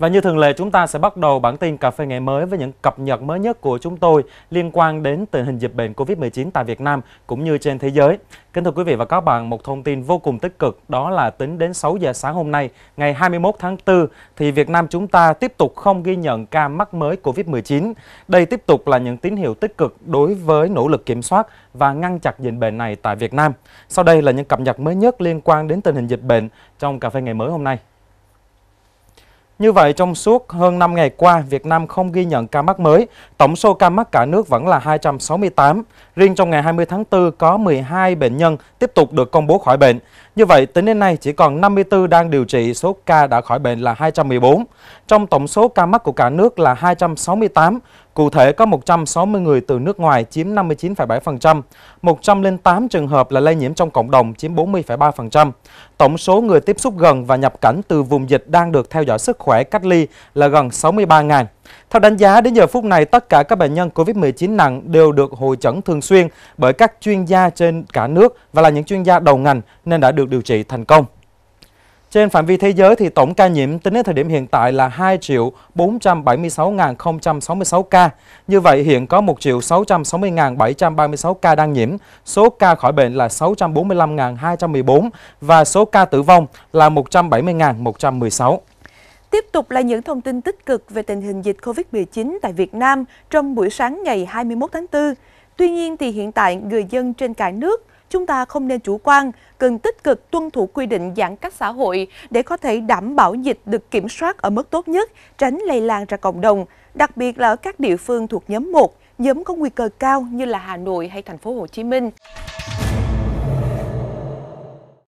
Và như thường lệ chúng ta sẽ bắt đầu bản tin Cà phê ngày mới với những cập nhật mới nhất của chúng tôi liên quan đến tình hình dịch bệnh Covid-19 tại Việt Nam cũng như trên thế giới. Kính thưa quý vị và các bạn, một thông tin vô cùng tích cực đó là tính đến 6 giờ sáng hôm nay, ngày 21 tháng 4 thì Việt Nam chúng ta tiếp tục không ghi nhận ca mắc mới Covid-19. Đây tiếp tục là những tín hiệu tích cực đối với nỗ lực kiểm soát và ngăn chặn dịch bệnh này tại Việt Nam. Sau đây là những cập nhật mới nhất liên quan đến tình hình dịch bệnh trong Cà phê ngày mới hôm nay. Như vậy, trong suốt hơn 5 ngày qua, Việt Nam không ghi nhận ca mắc mới. Tổng số ca mắc cả nước vẫn là 268. Riêng trong ngày 20 tháng 4, có 12 bệnh nhân tiếp tục được công bố khỏi bệnh. Như vậy, tính đến nay chỉ còn 54 đang điều trị, số ca đã khỏi bệnh là 214. Trong tổng số ca mắc của cả nước là 268, cụ thể có 160 người từ nước ngoài chiếm 59,7%, 108 trường hợp là lây nhiễm trong cộng đồng chiếm 40,3%. Tổng số người tiếp xúc gần và nhập cảnh từ vùng dịch đang được theo dõi sức khỏe cách ly là gần 63.000. Theo đánh giá, đến giờ phút này, tất cả các bệnh nhân COVID-19 nặng đều được hội chẩn thường xuyên bởi các chuyên gia trên cả nước và là những chuyên gia đầu ngành nên đã được điều trị thành công. Trên phạm vi thế giới thì tổng ca nhiễm tính đến thời điểm hiện tại là 2 triệu 476.066 ca. Như vậy hiện có 1 triệu 660.736 ca đang nhiễm, số ca khỏi bệnh là 645.214 và số ca tử vong là 170.116. Tiếp tục là những thông tin tích cực về tình hình dịch COVID-19 tại Việt Nam trong buổi sáng ngày 21 tháng 4. Tuy nhiên thì hiện tại người dân trên cả nước chúng ta không nên chủ quan, cần tích cực tuân thủ quy định giãn cách xã hội để có thể đảm bảo dịch được kiểm soát ở mức tốt nhất, tránh lây lan ra cộng đồng, đặc biệt là ở các địa phương thuộc nhóm 1, nhóm có nguy cơ cao như là Hà Nội hay thành phố Hồ Chí Minh.